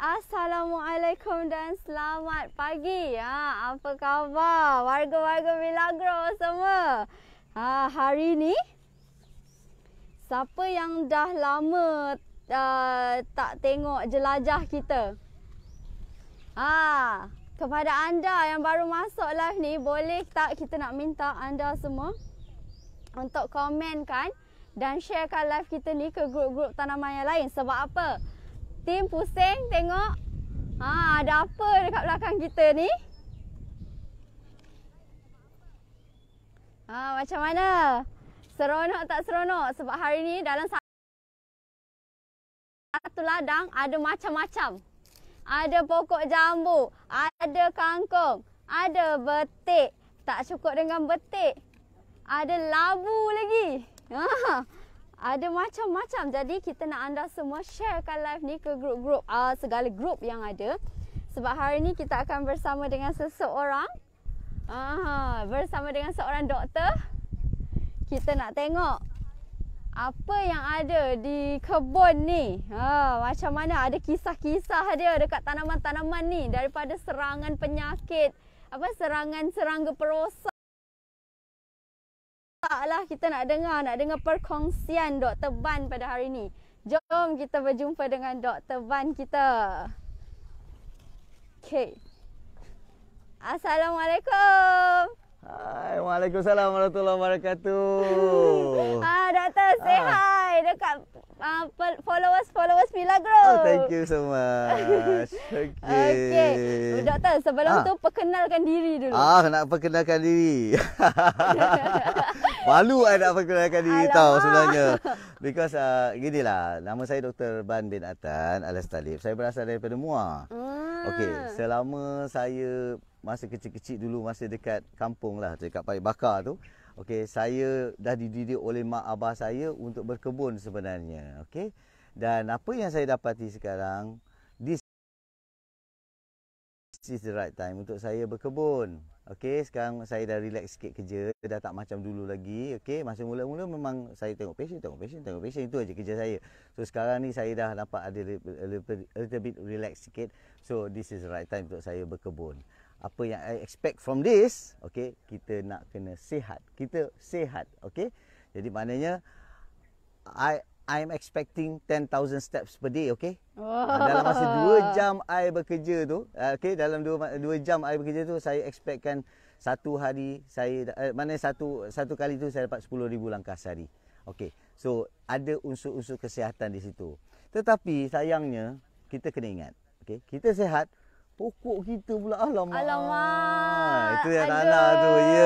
Assalamualaikum dan selamat pagi. Ha, apa khabar warga-warga Milagro semua? Ha, hari ini, siapa yang dah lama uh, tak tengok jelajah kita? Ha, kepada anda yang baru masuk live ni, boleh tak kita nak minta anda semua untuk komen kan dan sharekan live kita ni ke grup-grup tanaman yang lain? Sebab apa? Tim pusing tengok. Ha, ada apa dekat belakang kita ni? Ha, macam mana? Seronok tak seronok? Sebab hari ni dalam satu ladang ada macam-macam. Ada pokok jambu, ada kangkung, ada betik. Tak cukup dengan betik. Ada labu lagi. Ha ada macam-macam. Jadi kita nak anda semua sharekan live ni ke grup-grup uh, segala grup yang ada. Sebab hari ni kita akan bersama dengan seseorang. Uh, bersama dengan seorang doktor. Kita nak tengok apa yang ada di kebun ni. Uh, macam mana ada kisah-kisah dia dekat tanaman-tanaman ni daripada serangan penyakit apa serangan serangga perosa nak lah kita nak dengar nak dengar perkongsian Dr. Ban pada hari ini. Jom kita berjumpa dengan Dr. Ban kita. Okay. Assalamualaikum. Hai, Waalaikumsalam warahmatullahi wabarakatuh. ah, Doktor, say ah. hi dekat uh, followers followers Milagro. Oh, thank you so much. Okay. okay. Doktor, sebelum ah. tu perkenalkan diri dulu. Ah, nak perkenalkan diri. Malu saya nak perkenalkan diri Alamak. sebenarnya. Because uh, gini lah, nama saya Dr. Ban bin Atan Alas Talib. Saya berasal daripada Muar. Hmm. Okey, selama saya masa kecil-kecil dulu masa dekat kampung lah, dekat Pai Bakar tu. Okay, saya dah dididik oleh mak abah saya untuk berkebun sebenarnya. Okay, Dan apa yang saya dapati sekarang, is the right time untuk saya berkebun. Okey, sekarang saya dah relax sikit kerja, dah tak macam dulu lagi. Okey, masa mula-mula memang saya tengok passion, tengok passion, tengok passion itu aja kerja saya. So sekarang ni saya dah nampak ada a little bit relax sikit. So this is the right time untuk saya berkebun. Apa yang I expect from this? Okey, kita nak kena sihat. Kita sihat, okey. Jadi maknanya I I am expecting 10,000 steps per day, okay? Oh. Dalam masa 2 jam I bekerja tu, ah, okay, dalam 2, 2 jam I bekerja tu, saya expectkan satu hari, saya, eh, mana satu satu kali tu saya dapat 10,000 langkah sehari. Okay, so ada unsur-unsur kesihatan di situ. Tetapi sayangnya, kita kena ingat, okay, kita sehat, Pokok kita pula Alamak Alamak Itu yang tanah tu Ya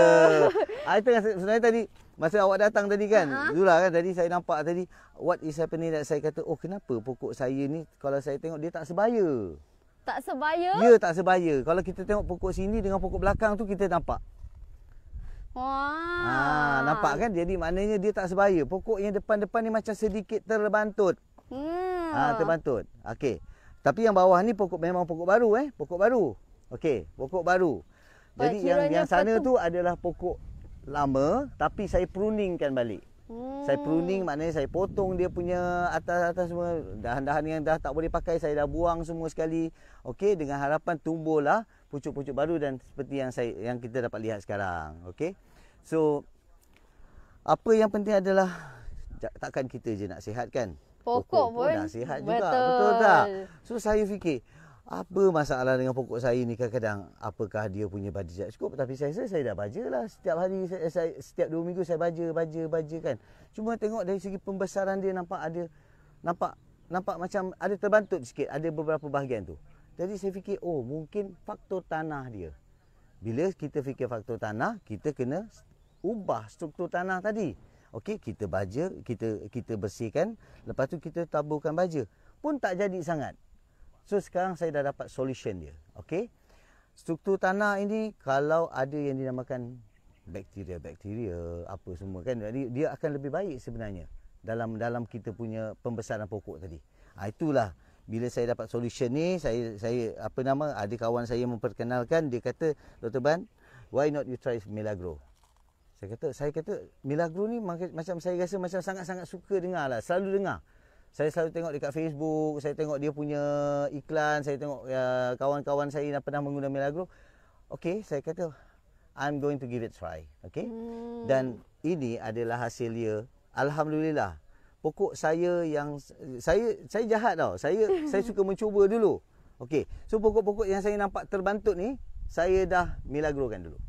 yeah. Sebenarnya tadi Masa awak datang tadi kan uh-huh. Itulah kan Tadi saya nampak tadi What is happening That saya kata Oh kenapa pokok saya ni Kalau saya tengok Dia tak sebaya Tak sebaya? Ya tak sebaya Kalau kita tengok pokok sini Dengan pokok belakang tu Kita nampak Wah. Ha, nampak kan? Jadi maknanya dia tak sebaya. Pokok yang depan-depan ni macam sedikit terbantut. Hmm. Ha, ah, terbantut. Okey. Tapi yang bawah ni pokok memang pokok baru eh, pokok baru. Okey, pokok baru. Jadi yang yang sana tu? adalah pokok lama tapi saya pruningkan balik. Hmm. Saya pruning maknanya saya potong dia punya atas-atas semua dahan-dahan yang dah tak boleh pakai saya dah buang semua sekali. Okey, dengan harapan tumbuhlah pucuk-pucuk baru dan seperti yang saya yang kita dapat lihat sekarang. Okey. So apa yang penting adalah takkan kita je nak sihat pokok pun, pun dah sihat betul. juga. Betul tak? So saya fikir, apa masalah dengan pokok saya ni kadang-kadang? Apakah dia punya budget tak cukup? Tapi saya rasa saya, saya dah baja lah. Setiap hari, saya, eh, saya, setiap dua minggu saya baja, baja, baja kan. Cuma tengok dari segi pembesaran dia nampak ada, nampak nampak macam ada terbantut sikit. Ada beberapa bahagian tu. Jadi saya fikir, oh mungkin faktor tanah dia. Bila kita fikir faktor tanah, kita kena ubah struktur tanah tadi okey kita baja kita kita bersihkan lepas tu kita taburkan baja pun tak jadi sangat so sekarang saya dah dapat solution dia okey struktur tanah ini kalau ada yang dinamakan bakteria bakteria apa semua kan jadi dia akan lebih baik sebenarnya dalam dalam kita punya pembesaran pokok tadi ha, itulah bila saya dapat solution ni saya saya apa nama ada kawan saya memperkenalkan dia kata Dr Ban why not you try Melagro? Saya kata, saya kata Milagro ni macam saya rasa macam sangat-sangat suka dengar lah. Selalu dengar. Saya selalu tengok dekat Facebook, saya tengok dia punya iklan, saya tengok uh, kawan-kawan saya yang pernah menggunakan Milagro. Okay, saya kata, I'm going to give it a try. Okay? Hmm. Dan ini adalah hasil dia. Alhamdulillah. Pokok saya yang, saya saya jahat tau. Saya saya suka mencuba dulu. Okay, so pokok-pokok yang saya nampak terbantut ni, saya dah Milagrokan dulu.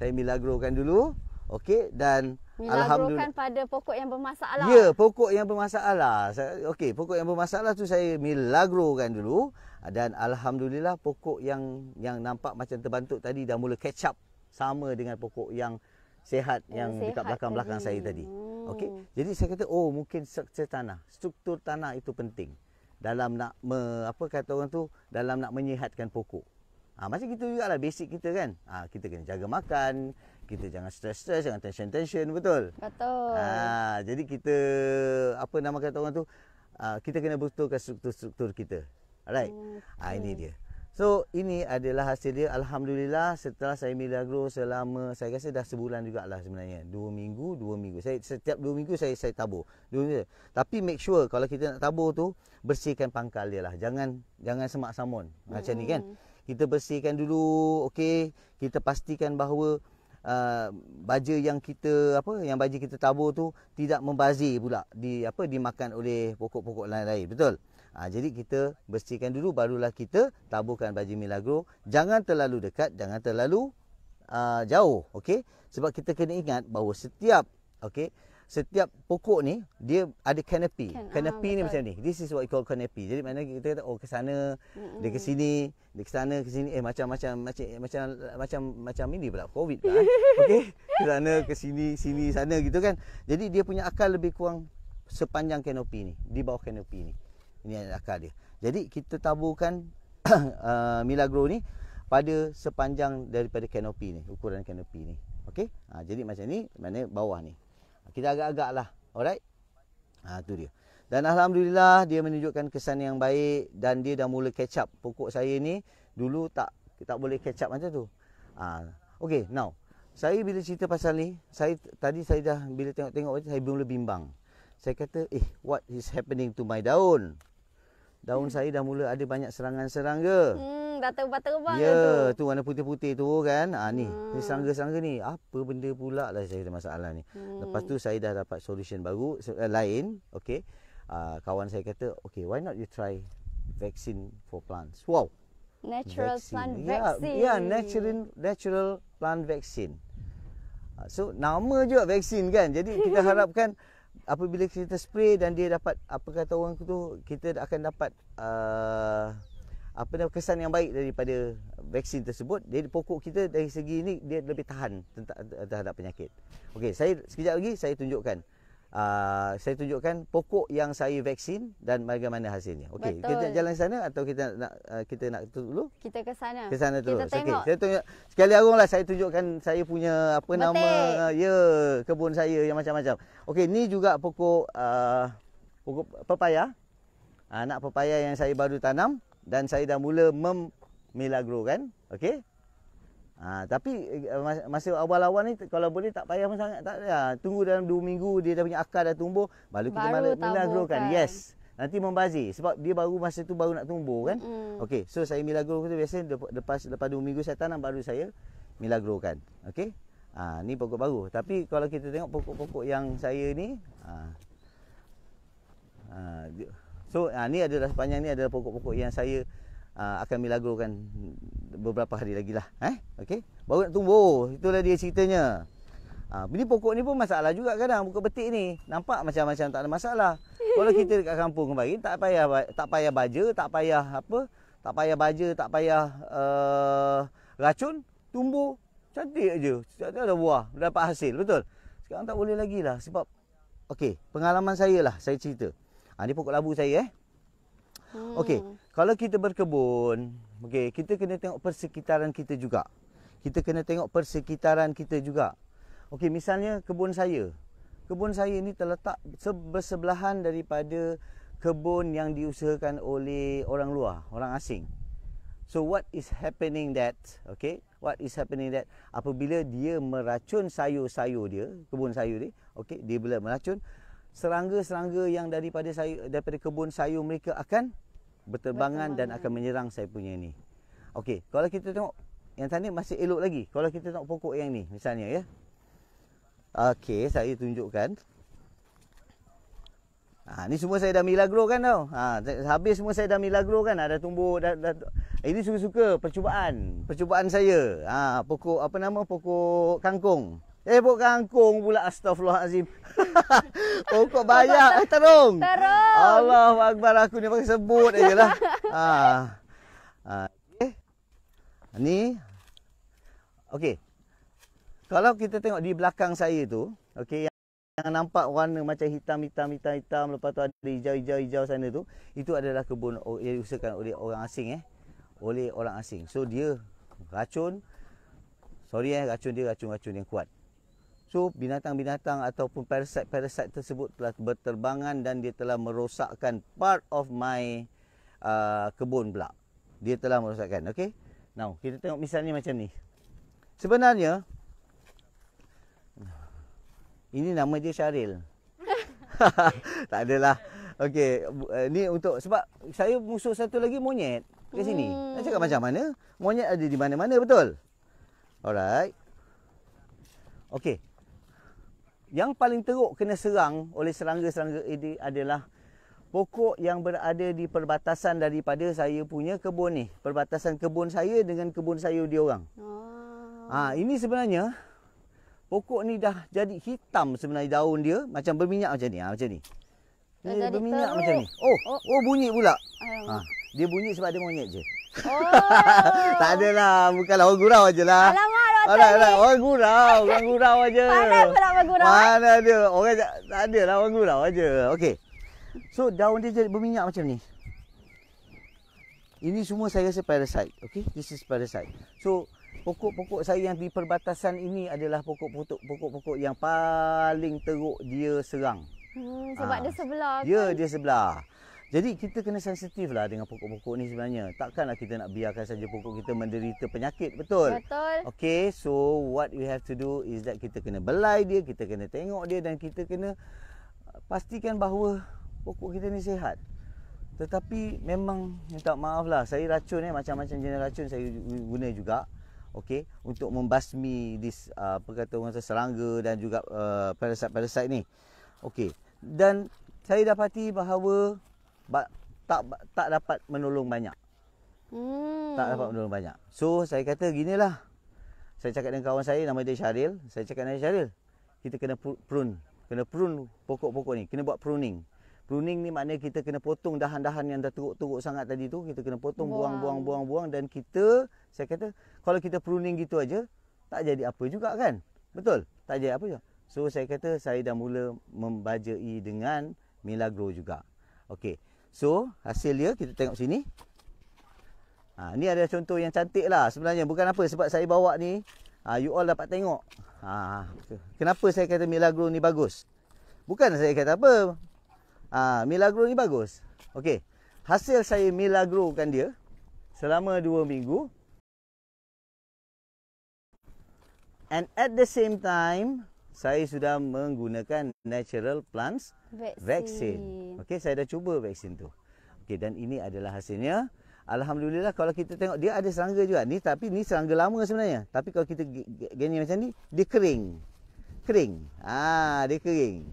Saya Milagrokan dulu. Okey dan alhamdulillah pada pokok yang bermasalah. Ya, pokok yang bermasalah. Okey, pokok yang bermasalah tu saya milagrokan dulu dan alhamdulillah pokok yang yang nampak macam terbantuk tadi dah mula catch up sama dengan pokok yang sehat oh, yang, yang sehat dekat belakang-belakang saya tadi. Hmm. Okey. Jadi saya kata oh mungkin struktur tanah. Struktur tanah itu penting dalam nak me, apa kata orang tu dalam nak menyihatkan pokok. Ah ha, macam gitu jugalah basic kita kan. ha, kita kena jaga makan, kita jangan stress-stress jangan tension-tension betul betul ha jadi kita apa nama kata orang tu ha, kita kena betulkan struktur-struktur kita alright okay. ha ini dia so ini adalah hasil dia alhamdulillah setelah saya milagro selama saya rasa dah sebulan jugaklah sebenarnya Dua minggu dua minggu saya setiap dua minggu saya saya tabur dua minggu. tapi make sure kalau kita nak tabur tu bersihkan pangkal dia lah jangan jangan semak samun macam hmm ni kan hmm. kita bersihkan dulu okay? kita pastikan bahawa uh, baja yang kita apa yang baja kita tabur tu tidak membazir pula di apa dimakan oleh pokok-pokok lain-lain betul ha, jadi kita bersihkan dulu barulah kita taburkan baja milagro jangan terlalu dekat jangan terlalu uh, jauh okey sebab kita kena ingat bahawa setiap okey setiap pokok ni dia ada canopy. Can, canopy ah, ni betul. macam ni. This is what you call canopy. Jadi mana kita kata oh ke sana, mm dia ke sini, dia ke sana, ke sini. Eh macam-macam macam macam macam macam ini pula COVID lah. Okey. Ke sana, ke sini, sini, sana gitu kan. Jadi dia punya akar lebih kurang sepanjang canopy ni, di bawah canopy ni. Ini adalah akal dia. Jadi kita taburkan uh, Milagro ni pada sepanjang daripada canopy ni, ukuran canopy ni. Okey? Ha, jadi macam ni, mana bawah ni kita agak-agak lah. Alright? Ha, tu dia. Dan Alhamdulillah dia menunjukkan kesan yang baik dan dia dah mula catch up. Pokok saya ni dulu tak tak boleh catch up macam tu. Ha. Okay, now. Saya bila cerita pasal ni, saya tadi saya dah bila tengok-tengok saya belum lebih bimbang. Saya kata, eh, what is happening to my daun? daun saya dah mula ada banyak serangan serangga. Hmm, dah terbang-terbang Yeah, tu. Ya, tu warna putih-putih tu kan. Ha, ni, hmm. serangga-serangga ni. Apa benda pula lah saya ada masalah ni. Hmm. Lepas tu saya dah dapat solution baru, eh, lain. Okay. Uh, ah, kawan saya kata, okay, why not you try vaccine for plants? Wow. Natural vaccine. plant ya, vaccine. Ya, yeah, yeah, natural, natural plant vaccine. Uh, so, nama juga vaksin kan. Jadi, kita harapkan... apabila kita spray dan dia dapat apa kata orang tu kita akan dapat uh, apa nama kesan yang baik daripada vaksin tersebut dia pokok kita dari segi ini dia lebih tahan terhadap penyakit okey saya sekejap lagi saya tunjukkan uh, saya tunjukkan pokok yang saya vaksin dan bagaimana hasilnya. Okey, kita jalan sana atau kita nak uh, kita nak tu dulu? Kita ke sana. Ke sana terus. Kita Okay. Saya tunjuk sekali aronglah saya tunjukkan saya punya apa Betul. nama uh, ya yeah, kebun saya yang macam-macam. Okey, ni juga pokok uh, pokok pepaya. Anak uh, pepaya yang saya baru tanam dan saya dah mula memilagrokan. Okey. Ha, tapi eh, masa awal-awal ni kalau boleh tak payah pun sangat tak ya, tunggu dalam 2 minggu dia dah punya akar dah tumbuh baru kita baru mula grow kan yes nanti membazir sebab dia baru masa tu baru nak tumbuh kan mm. okey so saya milagro tu biasa lepas lepas 2 minggu saya tanam baru saya milagro kan okey ha, ni pokok baru tapi kalau kita tengok pokok-pokok yang saya ni ha, ha, so ha, ni adalah sepanjang ni adalah pokok-pokok yang saya uh, akan milagrokan beberapa hari lagi lah. Eh? Okay? Baru nak tumbuh. Itulah dia ceritanya. Uh, ah, ini pokok ni pun masalah juga kadang. Pokok betik ni. Nampak macam-macam tak ada masalah. Kalau kita dekat kampung kemarin, tak payah tak payah baja, tak payah apa, tak payah baja, tak payah uh, racun, tumbuh. Cantik je. Cantik ada buah. Dapat hasil. Betul? Sekarang tak boleh lagi lah. Sebab, okay, pengalaman saya lah. Saya cerita. Ha, ah, ini pokok labu saya eh. Hmm. Okey, kalau kita berkebun, okey, kita kena tengok persekitaran kita juga. Kita kena tengok persekitaran kita juga. Okey, misalnya kebun saya. Kebun saya ini terletak bersebelahan daripada kebun yang diusahakan oleh orang luar, orang asing. So what is happening that, okay? What is happening that apabila dia meracun sayur-sayur dia, kebun sayur dia, okay? Dia boleh meracun, serangga-serangga yang daripada sayur, daripada kebun sayur mereka akan berterbangan dan akan menyerang saya punya ni. Okey, kalau kita tengok yang tadi masih elok lagi. Kalau kita tengok pokok yang ni misalnya ya. Okey, saya tunjukkan. Ha, ni semua saya dah milagro kan tau. Ha, habis semua saya dah milagro kan. Ada ha, tumbuh dah, dah, dah. ini suka-suka percubaan, percubaan saya. Ha, pokok apa nama pokok kangkung. Eh, buat kangkung pula. Astagfirullahalazim. oh, kau bayar. Eh, tarung. Tarung. Allah Akbar. Aku ni pakai sebut je lah. ha. ha. Okay. Ni. Okay. Kalau kita tengok di belakang saya tu. Okay. Yang, yang nampak warna macam hitam, hitam, hitam, hitam. Lepas tu ada hijau, hijau, hijau sana tu. Itu adalah kebun yang diusahakan oleh orang asing eh. Oleh orang asing. So, dia racun. Sorry eh, racun dia racun-racun yang kuat. So binatang-binatang ataupun parasit-parasit tersebut telah berterbangan dan dia telah merosakkan part of my uh, kebun pula. Dia telah merosakkan. Okay. Now kita tengok misalnya macam ni. Sebenarnya ini nama dia Syaril. tak adalah. Okey, uh, ni untuk sebab saya musuh satu lagi monyet ke sini. Hmm. Nak cakap macam mana? Monyet ada di mana-mana betul. Alright. Okey. Yang paling teruk kena serang oleh serangga-serangga ini adalah pokok yang berada di perbatasan daripada saya punya kebun ni. Perbatasan kebun saya dengan kebun saya dia orang. Ah. Ha, ini sebenarnya pokok ni dah jadi hitam sebenarnya daun dia macam berminyak macam ni. Ha, macam ni. Dia dah eh, berminyak teruk. macam ni. Oh, oh, oh bunyi pula. Um. Ha, dia bunyi sebab dia monyet je. Oh. tak adalah, bukanlah orang gurau ajalah. Alamak ada ni. Lah, orang gurau, orang gurau aja. Mana pula orang gurau? Mana dia? Orang tak ada lah orang gurau aja. Okey. So daun dia jadi berminyak macam ni. Ini semua saya rasa parasite. Okey, this is parasite. So pokok-pokok saya yang di perbatasan ini adalah pokok-pokok pokok pokok yang paling teruk dia serang. Hmm, sebab ha. dia sebelah. Ya, kan? dia, dia sebelah. Jadi kita kena sensitif lah dengan pokok-pokok ni sebenarnya. Takkanlah kita nak biarkan saja pokok kita menderita penyakit, betul? Betul. Okay, so what we have to do is that kita kena belai dia, kita kena tengok dia dan kita kena uh, pastikan bahawa pokok kita ni sihat. Tetapi memang minta ya maaf lah, saya racun ni eh, macam-macam jenis racun saya guna juga. Okay, untuk membasmi this, uh, apa orang serangga dan juga uh, parasite-parasite ni. Okay, dan saya dapati bahawa tak tak dapat menolong banyak. Hmm. Tak dapat menolong banyak. So saya kata ginilah. Saya cakap dengan kawan saya nama dia Syaril, saya cakap dengan Syaril, kita kena prune, kena prune pokok-pokok ni, kena buat pruning. Pruning ni maknanya kita kena potong dahan-dahan yang dah teruk-teruk sangat tadi tu, kita kena potong buang-buang-buang-buang dan kita saya kata kalau kita pruning gitu aja tak jadi apa juga kan? Betul? Tak jadi apa juga. So saya kata saya dah mula membajai dengan Milagro juga. Okey. So hasil dia kita tengok sini ha, Ni adalah contoh yang cantik lah sebenarnya Bukan apa sebab saya bawa ni ha, You all dapat tengok ha, Kenapa saya kata Milagro ni bagus Bukan saya kata apa ha, Milagro ni bagus Okey, hasil saya milagro kan dia selama dua minggu. And at the same time, saya sudah menggunakan natural plants vaksin. vaksin. Okey, saya dah cuba vaksin tu. Okey, dan ini adalah hasilnya. Alhamdulillah kalau kita tengok dia ada serangga juga ni tapi ni serangga lama sebenarnya. Tapi kalau kita gini macam ni dia kering. Kering. Ah, ha, dia kering.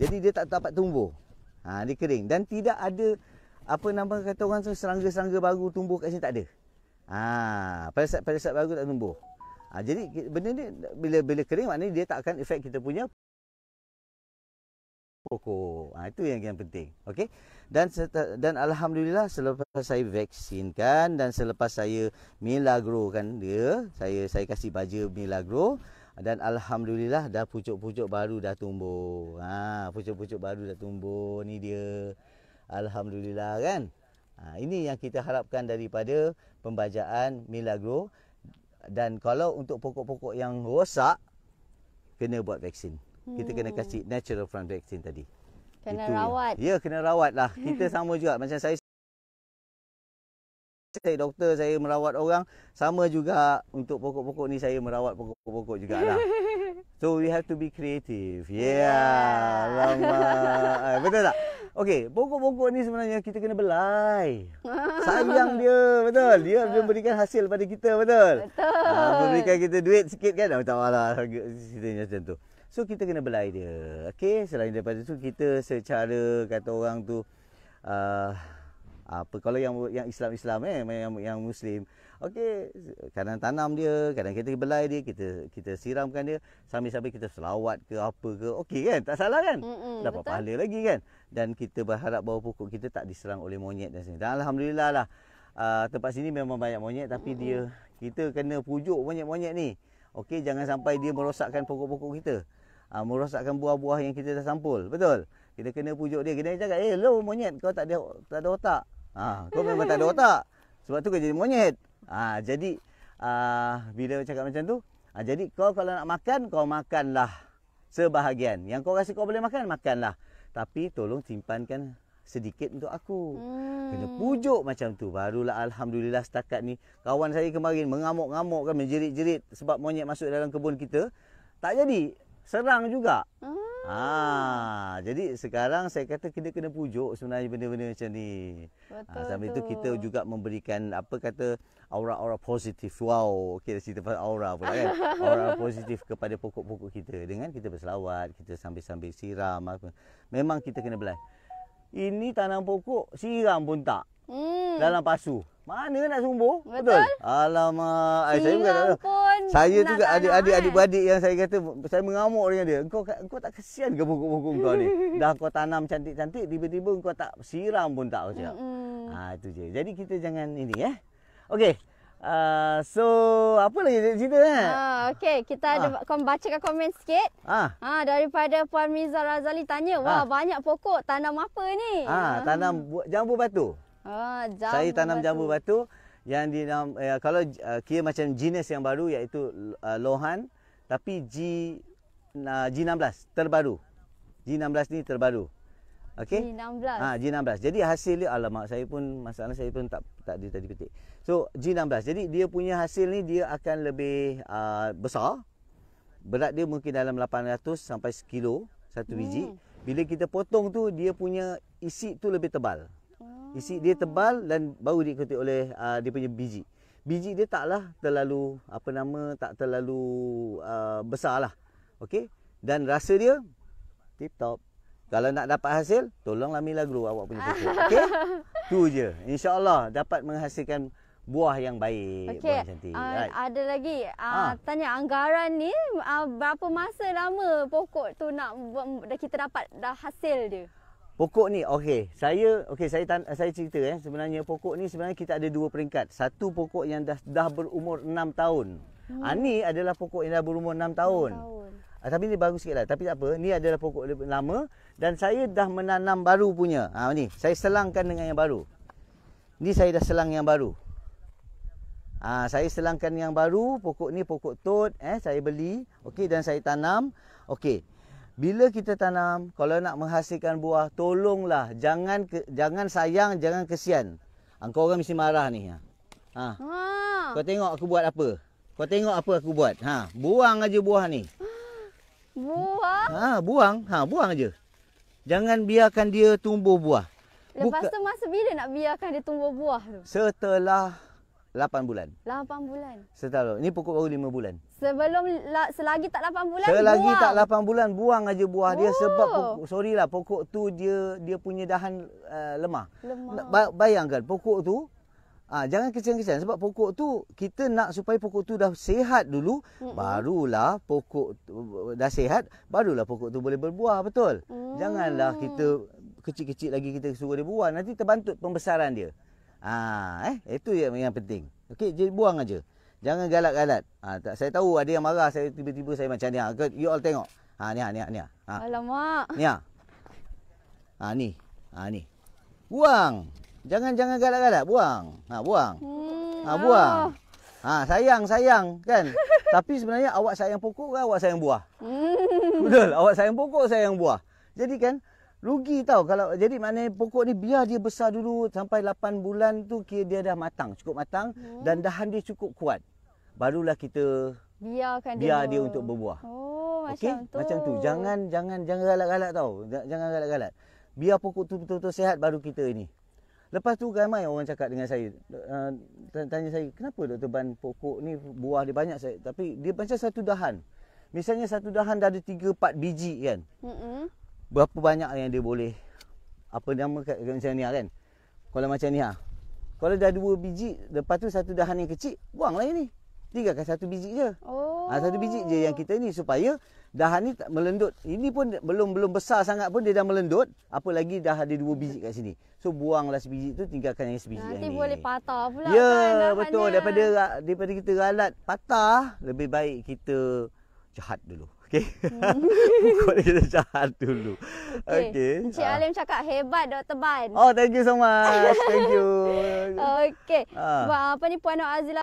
Jadi dia tak dapat tumbuh. Ah, ha, dia kering dan tidak ada apa nama kata orang serangga-serangga baru tumbuh kat sini tak ada. Ah, ha, pada saat baru tak tumbuh. Ha, jadi benda ni bila bila kering maknanya dia tak akan efek kita punya pokok. Ha, itu yang yang penting. Okey. Dan dan alhamdulillah selepas saya vaksin kan dan selepas saya milagro kan dia, saya saya kasi baja milagro dan alhamdulillah dah pucuk-pucuk baru dah tumbuh. Ha, pucuk-pucuk baru dah tumbuh ni dia. Alhamdulillah kan. Ha, ini yang kita harapkan daripada pembajaan milagro dan kalau untuk pokok-pokok yang rosak kena buat vaksin. Hmm. Kita kena hmm. kasih natural front vaksin tadi. Kena Itu rawat. Ya. kena rawat lah. Kita sama juga macam saya saya doktor, saya merawat orang Sama juga untuk pokok-pokok ni Saya merawat pokok-pokok juga lah So we have to be creative ya. Yeah, yeah. Lama Betul tak? Okey, pokok-pokok ni sebenarnya kita kena belai. Sayang dia, betul. Dia betul. memberikan hasil pada kita, betul. Betul. Ha, memberikan kita duit sikit kan. Oh, tak malah ceritanya macam tu. So, kita kena belai dia. Okey, selain daripada tu, kita secara kata orang tu, uh, apa kalau yang yang Islam-Islam eh, yang, yang Muslim, Okey, kadang tanam dia, kadang kita belai dia, kita kita siramkan dia, sambil-sambil kita selawat ke apa ke. Okey kan? Tak salah kan? Mm-mm, Dapat betul. pahala lagi kan? Dan kita berharap bahawa pokok kita tak diserang oleh monyet dan sebagainya. Dan alhamdulillah lah. Uh, tempat sini memang banyak monyet tapi Mm-mm. dia kita kena pujuk monyet-monyet ni. Okey, jangan sampai dia merosakkan pokok-pokok kita. Uh, merosakkan buah-buah yang kita dah sampul. Betul? Kita kena pujuk dia. Kita cakap, "Eh, lo monyet, kau tak ada tak ada otak." Ha, kau memang tak ada otak. Sebab tu kau jadi monyet. Ah jadi ah bila cakap macam tu, ah jadi kau kalau nak makan kau makanlah sebahagian. Yang kau rasa kau boleh makan makanlah. Tapi tolong simpankan sedikit untuk aku. Hmm. Kena pujuk macam tu. Barulah alhamdulillah setakat ni kawan saya kemarin mengamuk-ngamuk kan menjerit-jerit sebab monyet masuk dalam kebun kita. Tak jadi. Serang juga. Hmm. Ha, jadi sekarang saya kata kita kena pujuk sebenarnya benda-benda macam ni. Ha, sambil itu kita juga memberikan apa kata aura-aura positif. Wow, okey cerita pasal aura pula kan. Aura positif kepada pokok-pokok kita dengan kita berselawat, kita sambil-sambil siram apa. Memang kita kena belai. Ini tanam pokok siram pun tak. Hmm. Dalam pasu. Mana nak sumbuh? Betul. Betul? Alamak, Ay, saya bukan tak Saya juga adik-adik adik-beradik yang saya kata saya mengamuk dengan dia. Engkau engkau tak kesian ke buku-buku kau ni? Dah kau tanam cantik-cantik, tiba-tiba engkau tak siram pun tak macam. Hmm. Ah, ha, itu je. Jadi kita jangan ini eh. Okey. Uh, so apa lagi cerita eh? Ha, ah, okay. kita ada ha. kau bacakan komen sikit. ah ha. daripada Puan Miza Razali tanya, wah banyak pokok tanam apa ni? ah tanam hmm. jambu batu. Ah, jambu saya tanam batu. jambu batu yang di dalam eh, kalau uh, kira macam jenis yang baru iaitu uh, lohan tapi G uh, G16 terbaru. G16 ni terbaru. Okey. G16. Ah ha, G16. Jadi hasil dia alamak saya pun masalah saya pun tak tak di tadi petik. So G16. Jadi dia punya hasil ni dia akan lebih uh, besar. Berat dia mungkin dalam 800 sampai 1 kilo satu biji. Hmm. Bila kita potong tu dia punya isi tu lebih tebal isi dia tebal dan baru diikuti oleh uh, dia punya biji. Biji dia taklah terlalu apa nama tak terlalu uh, lah, Okey. Dan rasa dia tip top. Kalau nak dapat hasil, tolonglah Mila grow awak punya pokok. Okey. tu je. Insya-Allah dapat menghasilkan buah yang baik. Okay. Buah cantik. Uh, right. Ada lagi uh, ha. tanya anggaran ni uh, berapa masa lama pokok tu nak kita dapat dah hasil dia? Pokok ni okey, saya okey saya tan- saya cerita eh sebenarnya pokok ni sebenarnya kita ada dua peringkat. Satu pokok yang dah dah berumur enam tahun. Hmm. Ah ni adalah pokok yang dah berumur enam tahun. 6 ah, tapi ni baru sikitlah. Tapi tak apa, ni adalah pokok lebih lama dan saya dah menanam baru punya. Ha ni, saya selangkan dengan yang baru. Ni saya dah selang yang baru. ha, saya selangkan yang baru, pokok ni pokok tot eh saya beli. Okey dan saya tanam. Okey bila kita tanam kalau nak menghasilkan buah tolonglah jangan ke, jangan sayang jangan kesian engkau ah, orang mesti marah ni ha. ha ah. kau tengok aku buat apa kau tengok apa aku buat ha buang aja buah ni buang ha buang ha buang aja jangan biarkan dia tumbuh buah lepas tu masa bila nak biarkan dia tumbuh buah tu setelah 8 bulan. 8 bulan. Setahun. Ini pokok baru 5 bulan. Sebelum selagi tak 8 bulan selagi buang. tak 8 bulan buang aja buah oh. dia sebab oh. pokok, sorry lah pokok tu dia dia punya dahan uh, lemah. lemah. Bayangkan pokok tu uh, jangan kecil kecil sebab pokok tu kita nak supaya pokok tu dah sehat dulu Mm-mm. barulah pokok tu, dah sehat barulah pokok tu boleh berbuah betul. Mm. Janganlah kita kecil-kecil lagi kita suruh dia buang nanti terbantut pembesaran dia. Ha, eh itu yang yang penting. Okey, jadi buang aja. Jangan galak-galak. Ha, tak, saya tahu ada yang marah saya tiba-tiba saya macam ni. Ha, you all tengok. Ha ni ha ni ha ni. Ha. ha. Alamak. Ni ha. Ha ni. Ha ni. Buang. Jangan jangan galak-galak, buang. Ha buang. Hmm, ha buang. Ha sayang sayang kan. Tapi sebenarnya awak sayang pokok ke awak sayang buah? Hmm. Betul, awak sayang pokok, sayang buah. Jadi kan, Rugi tau kalau jadi mana pokok ni biar dia besar dulu sampai 8 bulan tu kira dia dah matang, cukup matang oh. dan dahan dia cukup kuat. Barulah kita biarkan dia. Biar dia untuk berbuah. Oh macam okay? tu. Macam tu. Jangan jangan jangan galak-galak tau. Jangan galak-galak. Biar pokok tu betul-betul sehat baru kita ini. Lepas tu ramai orang cakap dengan saya eh, tanya saya kenapa Dr. Ban pokok ni buah dia banyak saya tapi dia macam satu dahan. Misalnya satu dahan dah ada 3 4 biji kan. Hmm berapa banyak yang dia boleh apa nama kat, kat macam ni lah kan kalau macam ni ha kalau dah dua biji lepas tu satu dahan yang kecil buanglah yang ni tinggalkan satu biji je oh. ha, satu biji je yang kita ni supaya dahan ni tak melendut ini pun belum belum besar sangat pun dia dah melendut apa lagi dah ada dua biji kat sini so buang buanglah sebiji tu tinggalkan yang sebiji nanti yang ni nanti boleh patah pula ya kan betul daripada daripada kita ralat patah lebih baik kita jahat dulu Okay Muka dia kena jahat dulu Okay, okay. Encik ah. Alim cakap hebat Dr. Ban Oh thank you so much Thank you Okay ah. Buat apa ni Puan Nur Azila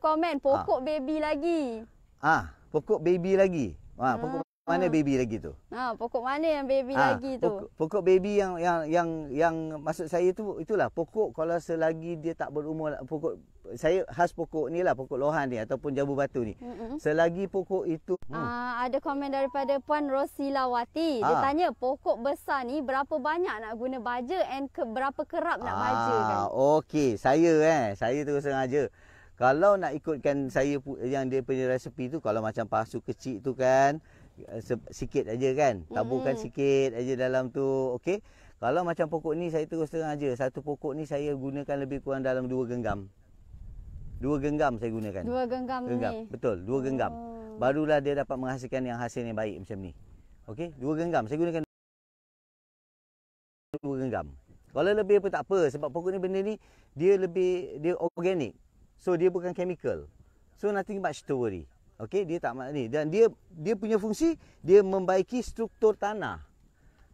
Komen pokok ah. baby lagi Ah, Pokok baby lagi ha, Pokok ah. mana baby lagi tu ha, Pokok mana yang baby ah, lagi tu pokok, pokok baby yang yang yang yang Maksud saya tu itulah Pokok kalau selagi dia tak berumur Pokok saya khas pokok ni lah, pokok lohan ni ataupun jambu batu ni. Mm-mm. Selagi pokok itu... Hmm. Uh, ada komen daripada Puan Rosilawati, Wati. Dia ah. tanya, pokok besar ni berapa banyak nak guna baja and ke, berapa kerap nak ha. baja kan? Okey, saya eh. Saya terus sengaja. Kalau nak ikutkan saya yang dia punya resepi tu, kalau macam pasu kecil tu kan, eh, sikit aja kan. Taburkan mm. sikit aja dalam tu, okey. Kalau macam pokok ni saya terus terang aja satu pokok ni saya gunakan lebih kurang dalam dua genggam dua genggam saya gunakan. Dua genggam, genggam. ni. Betul, dua oh. genggam. Barulah dia dapat menghasilkan yang hasil yang baik macam ni. Okey, dua genggam saya gunakan dua genggam. Kalau lebih pun tak apa sebab pokok ni benda ni dia lebih dia organik. So dia bukan chemical. So nanti much to worry. Okey, dia tak ni dan dia dia punya fungsi dia membaiki struktur tanah.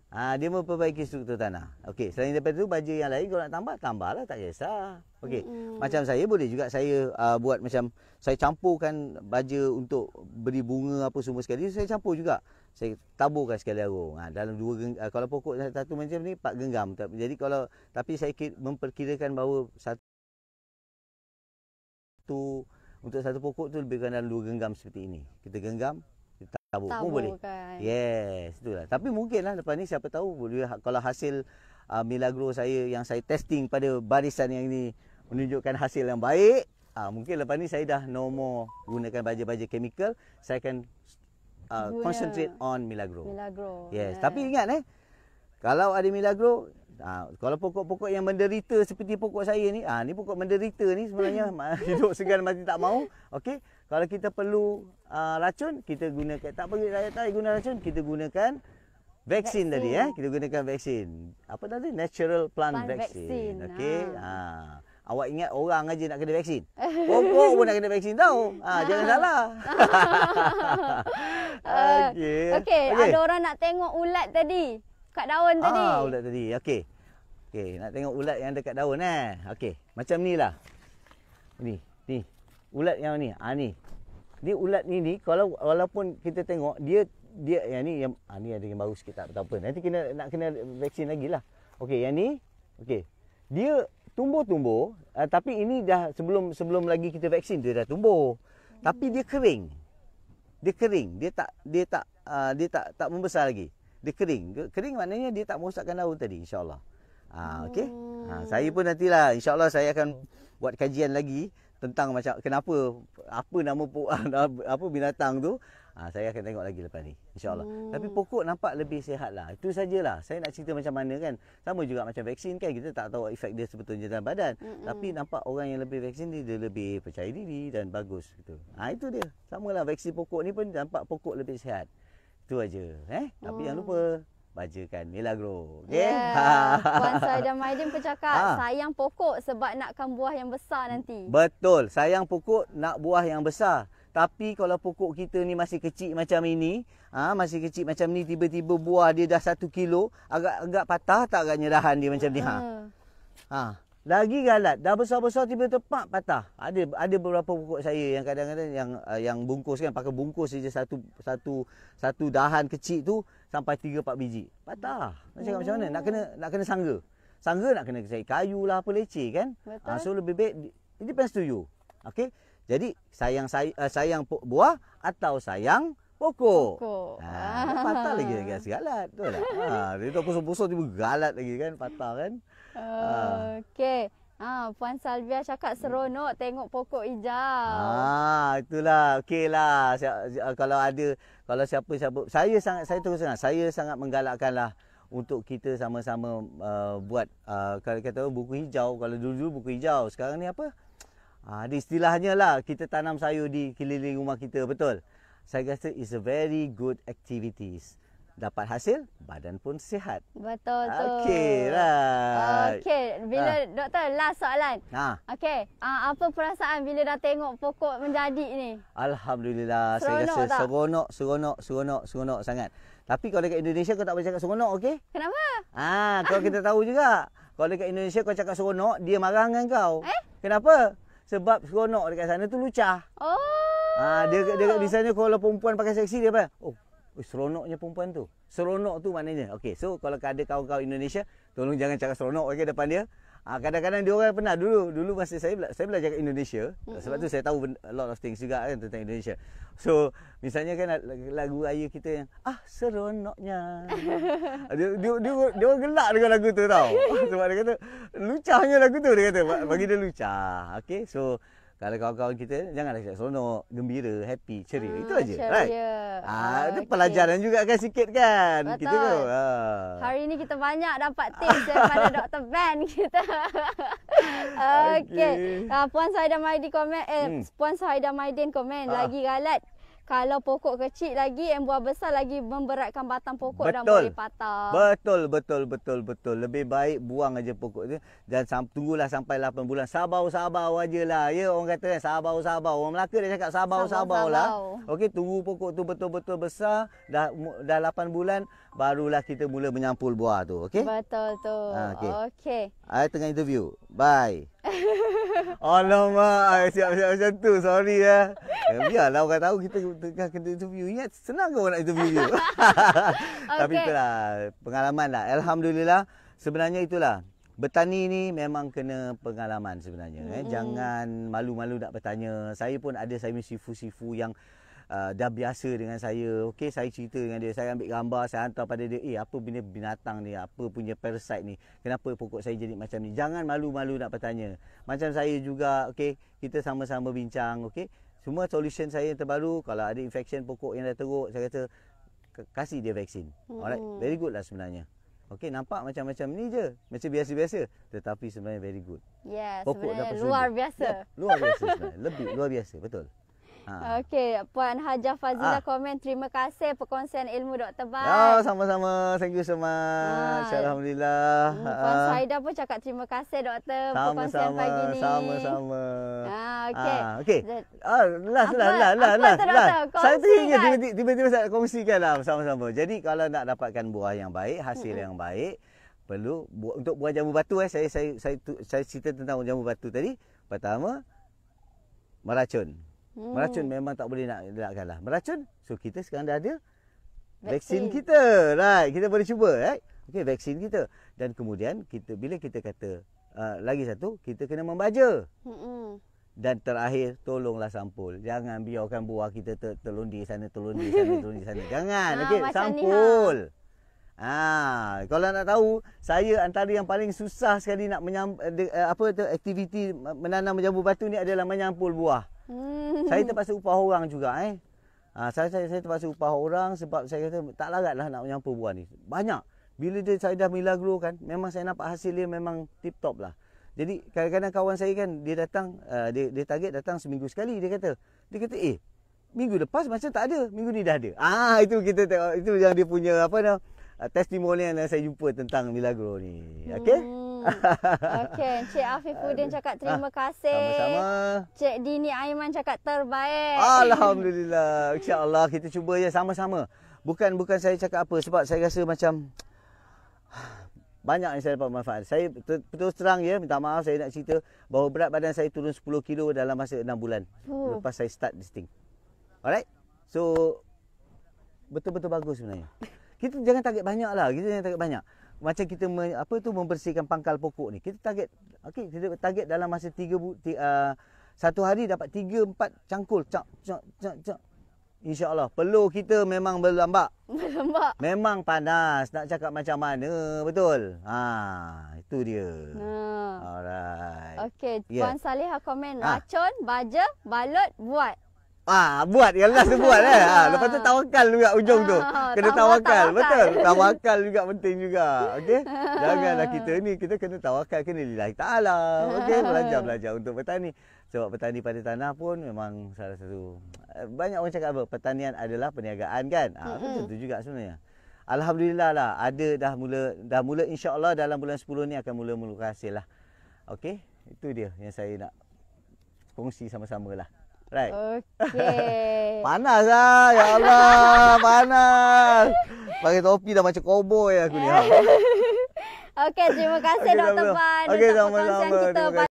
Ha, dia memperbaiki struktur tanah. Okey, selain daripada itu, baja yang lain kalau nak tambah, tambahlah tak kisah. Okey, mm -hmm. macam saya boleh juga saya uh, buat macam saya campurkan baja untuk beri bunga apa semua sekali. Saya campur juga. Saya taburkan sekali arung. Ha, dalam dua geng, uh, kalau pokok satu macam ni, empat genggam. Jadi kalau, tapi saya memperkirakan bahawa satu, satu untuk satu pokok tu lebih kurang dalam dua genggam seperti ini. Kita genggam, tabu. pun boleh. Kan. Yes, itulah. Tapi mungkinlah lepas ni siapa tahu boleh ha-, kalau hasil uh, milagro saya yang saya testing pada barisan yang ini menunjukkan hasil yang baik, uh, mungkin lepas ni saya dah no more gunakan baja-baja kemikal, saya akan uh, concentrate on milagro. Milagro. Yes, eh. tapi ingat eh kalau ada milagro ha, kalau pokok-pokok yang menderita seperti pokok saya ni, ah ha, ni pokok menderita ni sebenarnya hidup segan mati tak mau. Okey. Kalau kita perlu uh, racun, kita gunakan. Tak perlu rakyat tak guna racun, kita gunakan vaksin, vaksin. tadi. Eh? Kita gunakan vaksin. Apa tadi? Natural plant, plant vaksin. vaksin. Okay. Ha. Ah. Ah. Ha. Awak ingat orang aja nak kena vaksin. Pokok pun nak kena vaksin tau. Ha, ha. Jangan salah. okey Okay. okay. Ada orang nak tengok ulat tadi. Kat daun tadi. Ah, ulat tadi. okey okey Nak tengok ulat yang dekat daun. Eh. okey Macam ni lah. Ni. Ni ulat yang ni ha ni ni ulat ni ni kalau walaupun kita tengok dia dia yang ni yang ha, ni ada yang baru sikit tak, tak apa nanti kena nak kena vaksin lagi lah okey yang ni okey dia tumbuh-tumbuh uh, tapi ini dah sebelum sebelum lagi kita vaksin dia dah tumbuh hmm. tapi dia kering dia kering dia tak dia tak uh, dia tak tak membesar lagi dia kering kering maknanya dia tak merosakkan daun tadi insyaallah ha uh, okey uh, saya pun nantilah insyaallah saya akan buat kajian lagi tentang macam kenapa apa nama apa binatang tu ha, saya akan tengok lagi lepas ni insyaallah hmm. tapi pokok nampak lebih sihat lah itu sajalah saya nak cerita macam mana kan sama juga macam vaksin kan kita tak tahu efek dia sebetulnya dalam badan hmm. tapi nampak orang yang lebih vaksin dia, dia lebih percaya diri dan bagus gitu ha, itu dia samalah vaksin pokok ni pun nampak pokok lebih sihat itu aja eh tapi hmm. jangan lupa bacakan Milagro. Okay? Yeah. Puan Saidah Maidin pun cakap, ha. Ah. sayang pokok sebab nakkan buah yang besar nanti. Betul. Sayang pokok nak buah yang besar. Tapi kalau pokok kita ni masih kecil macam ini, ha, masih kecil macam ni, tiba-tiba buah dia dah satu kilo, agak-agak patah tak agaknya dahan dia macam uh. ni? Ha? Hmm. Ha. Lagi galat, dah besar-besar tiba-tiba tepat patah. Ada ada beberapa pokok saya yang kadang-kadang yang uh, yang bungkus kan pakai bungkus saja satu satu satu dahan kecil tu sampai 3 4 biji. Patah. Macam hmm. macam mana? Nak kena nak kena sangga. Sangga nak kena saya kayu lah apa leceh kan? Betul. Ah, so lebih baik it depends to you. Okey. Jadi sayang say, uh, eh, sayang buah atau sayang pokok. Pokok. Ha, patah lagi dengan segala. Betul tak? Ha, dia tu pusing-pusing tiba galat lagi kan patah kan? Okey. Ha, Puan Salvia cakap seronok tengok pokok hijau. Ah, ha, itulah. Okeylah. Kalau ada kalau siapa-siapa saya sangat saya terus senang. Saya sangat menggalakkanlah untuk kita sama-sama uh, buat uh, kalau uh, kata buku hijau kalau dulu-dulu buku hijau sekarang ni apa? Ah, uh, istilahnya lah kita tanam sayur di keliling rumah kita betul. Saya rasa is a very good activities dapat hasil badan pun sihat. Betul tu. Okey lah. Okey, bila ah. doktor last soalan. Ha. Ah. Okey, ah, apa perasaan bila dah tengok pokok menjadi ni? Alhamdulillah, seronok saya rasa tak? seronok, seronok, seronok, seronok sangat. Tapi kalau dekat Indonesia kau tak boleh cakap seronok, okey? Kenapa? Ah, kau kita tahu juga. Kalau dekat Indonesia kau cakap seronok, dia marah dengan kau. Eh? Kenapa? Sebab seronok dekat sana tu lucah. Oh. Ah, dia dekat di sana kalau perempuan pakai seksi dia apa? Oh, seronoknya perempuan tu. Seronok tu maknanya. Okey, so kalau ada kawan-kawan Indonesia, tolong jangan cakap seronok okey depan dia. Ah kadang-kadang dia orang pernah dulu dulu masa saya saya belajar kat Indonesia mm-hmm. sebab tu saya tahu a lot of things juga kan tentang Indonesia. So misalnya kan lagu ayu kita yang ah seronoknya. dia, dia dia dia orang gelak dengan lagu tu tau. sebab dia kata lucahnya lagu tu dia kata bagi dia lucah. Okey so kalau kawan-kawan kita janganlah cakap seronok, gembira, happy, ceria. Hmm, Itulah je. Ceria. Right? Ha, ah, itu pelajaran juga kan sikit kan. Betul. Kita tu. Ha. Hari ini kita banyak dapat tips daripada Dr. Ben kita. okay. okay. Ah, Puan Saida Maidin komen. Eh, hmm. Puan Saida Maidin komen. Ah. Lagi galat kalau pokok kecil lagi and buah besar lagi memberatkan batang pokok betul. dan boleh patah. Betul, betul, betul, betul. Lebih baik buang aja pokok tu dan tunggulah sampai 8 bulan. sabau sabau aja lah. Ya orang kata kan sabau. sabar Orang Melaka dia cakap sabau lah. sabau Sabar, sabar. Okey, tunggu pokok tu betul-betul besar dah dah 8 bulan barulah kita mula menyampul buah tu. Okay? Betul tu. Ha, ah, okay. okay. I tengah interview. Bye. Alamak, I siap-siap macam tu. Sorry ya. Eh. Biarlah orang tahu kita tengah kena interview. Ingat ya, senang ke orang nak interview you? okay. Tapi itulah pengalaman lah. Alhamdulillah. Sebenarnya itulah. Bertani ni memang kena pengalaman sebenarnya. Mm-hmm. Jangan malu-malu nak bertanya. Saya pun ada saya punya sifu-sifu yang... Uh, dah biasa dengan saya. Okey, saya cerita dengan dia. Saya ambil gambar, saya hantar pada dia. Eh, apa punya binatang ni? Apa punya parasite ni? Kenapa pokok saya jadi macam ni? Jangan malu-malu nak bertanya. Macam saya juga, okey, kita sama-sama bincang, okey. Cuma solution saya yang terbaru, kalau ada infection pokok yang dah teruk, saya kata, kasih dia vaksin. Alright, very good lah sebenarnya. Okey, nampak macam-macam ni je. Macam biasa-biasa. Tetapi sebenarnya very good. Yes, yeah, sebenarnya luar biasa. Ya, luar biasa sebenarnya. Lebih luar biasa, betul. Ha. Okey, Puan Hajah Fazila ha. komen terima kasih perkongsian ilmu Dr. Bai. Ya, oh, sama-sama. Thank you so much. Ha. Alhamdulillah. Hmm, Puan ha. Ah. Saida pun cakap terima kasih Dr. sama perkongsian pagi ni. Sama-sama. Ha, okey. Ha. Okey. Ah, last last last last. last. Saya tu ingat kan? tiba tiba-tiba saya kongsikanlah sama-sama. Jadi kalau nak dapatkan buah yang baik, hasil hmm. yang baik, perlu untuk buah jambu batu eh saya saya saya saya, saya cerita tentang jambu batu tadi. Pertama meracun. Hmm. Meracun oh. memang tak boleh nak elakkan lah. Meracun, so kita sekarang dah ada vaksin, vaksin kita. Right. Kita boleh cuba. Right? Okay, vaksin kita. Dan kemudian, kita bila kita kata, uh, lagi satu, kita kena membaja. Hmm. Dan terakhir, tolonglah sampul. Jangan biarkan buah kita ter terlundi sana, terlundi sana, terlundi sana. Jangan. Ah, okay, ha. sampul. ha. Ah, kalau nak tahu, saya antara yang paling susah sekali nak menyam, eh, de, eh, apa tu aktiviti menanam jambu batu ni adalah menyampul buah. Hmm. Saya terpaksa upah orang juga eh. Ha, saya, saya, saya terpaksa upah orang sebab saya kata tak laratlah nak menyampa buah ni. Banyak. Bila dia, saya dah milagro kan, memang saya nampak hasil dia memang tip top lah. Jadi kadang-kadang kawan saya kan dia datang, uh, dia, dia target datang seminggu sekali dia kata. Dia kata eh minggu lepas macam tak ada, minggu ni dah ada. Ah itu kita tengok, itu yang dia punya apa nama. Uh, testimoni yang saya jumpa tentang milagro ni. Okay? Hmm. Okey, Encik Afifuddin cakap terima ah, kasih. Sama-sama. Encik Dini Aiman cakap terbaik. Alhamdulillah. InsyaAllah kita cuba ya sama-sama. Bukan bukan saya cakap apa sebab saya rasa macam banyak yang saya dapat manfaat. Saya terus terang ya, minta maaf saya nak cerita bahawa berat badan saya turun 10 kilo dalam masa 6 bulan. Oh. Lepas saya start this thing. Alright? So, betul-betul bagus sebenarnya. Kita jangan target banyak lah. Kita jangan target banyak macam kita me, apa tu membersihkan pangkal pokok ni. Kita target okey kita target dalam masa 3 bu, uh, satu hari dapat 3 4 cangkul cak cak cak cak. Insya-Allah peluh kita memang berlambak. Berlambak. Memang panas nak cakap macam mana betul. Ha itu dia. Ha. Alright. Okey Puan ya. salihah komen ha. racun ha. baja balut buat. Ah, buat yang last tu buat eh. Ah, lepas tu tawakal juga ujung tu. Ah, ah, kena tawakal. Betul. Tawakal juga penting juga. Okey. Janganlah kita ni kita kena tawakal kena lillahi taala. Okey, belajar-belajar untuk petani. Sebab petani pada tanah pun memang salah satu eh, banyak orang cakap apa? Pertanian adalah perniagaan kan? Ah, hmm. tentu juga sebenarnya. Alhamdulillah lah ada dah mula dah mula insya-Allah dalam bulan 10 ni akan mula mula hasil lah. Okey, itu dia yang saya nak kongsi sama-sama lah. Okey, Okay. panas lah, Ya Allah. panas. Pakai topi dah macam cowboy aku ni. Ha. Okey, terima kasih okay, Dr. Pan. Okey, sama-sama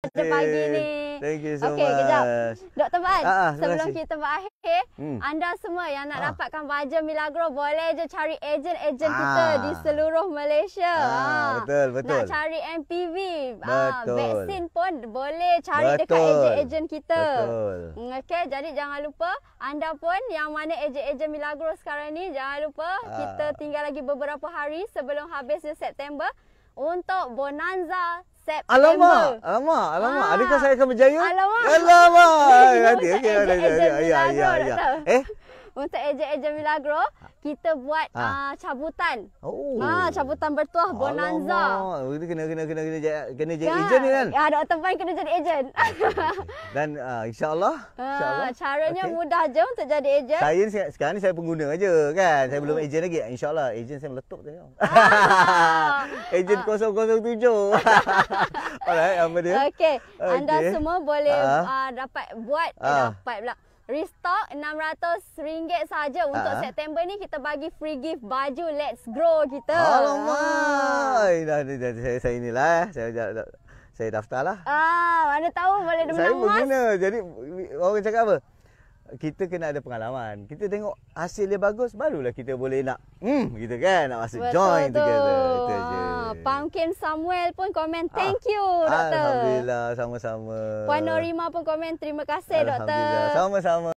pada pagi ni. Thank you so okay, much. Okey, kejap. Doktor Man, ah, ah, sebelum kasih. kita berakhir, hmm. anda semua yang nak ah. dapatkan baju Milagro boleh je cari ejen-ejen ah. kita di seluruh Malaysia. Ah, ah. Betul, betul. Nak cari MPV, ah, betul. ah, vaksin pun boleh cari betul. dekat ejen-ejen kita. Betul. Hmm, okey, jadi jangan lupa anda pun yang mana ejen-ejen Milagro sekarang ni, jangan lupa ah. kita tinggal lagi beberapa hari sebelum habisnya September untuk Bonanza September. Alamak, alamak, alamak. Ah. Adakah saya akan berjaya? Alamak. Alamak. Nanti, okey. Ya, ya, ya. ya. Eh? untuk ejen-ejen Milagro ha. kita buat ha. uh, cabutan. Oh. Ah, cabutan bertuah bonanza. Oh, kena kena kena kena kena jadi ejen ya. ni kan? Ya, Dr. Pai kena jadi ejen. Dan uh, insya-Allah, ah, insya-Allah. caranya okay. mudah je untuk jadi ejen. Saya sekarang ni saya pengguna aja kan. Saya belum ejen lagi. Insya-Allah ejen saya meletup dia. ejen uh. 007. Alright, apa dia? Okey. Okay. Anda okay. semua boleh uh. Uh, dapat buat uh. dapat pula. Lah restock RM600 saja untuk uh-huh. September ni kita bagi free gift baju Let's Grow kita. Alamak. Dah dah, dah, dah saya, saya inilah eh. Saya dah, dah, saya daftarlah. Ah, mana tahu boleh dia menang. Saya mas. jadi orang cakap apa? kita kena ada pengalaman. Kita tengok hasil dia bagus barulah kita boleh nak hmm gitu kan nak masuk Betul join tu. together. Itu ah, Pumpkin Samuel pun komen ah, thank ah, you doktor. Alhamdulillah sama-sama. Puan Norima pun komen terima kasih doktor. Alhamdulillah sama-sama.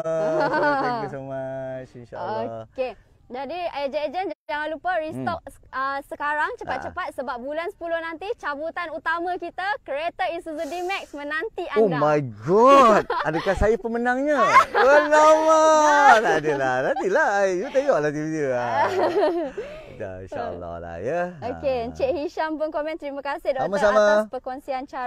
Thank you so much Allah. Okay. Jadi ejen-ejen jangan lupa restock hmm. uh, sekarang cepat-cepat ah. sebab bulan 10 nanti cabutan utama kita kereta Isuzu D-Max menanti oh anda. Oh my god. Adakah saya pemenangnya? Alamak. tak adalah. Nantilah. You tengoklah TV dia. Ah. Dah insyaAllah lah ya. Okay. Ah. Encik Hisham pun komen. Terima kasih Dr. Sama -sama. atas perkongsian cara.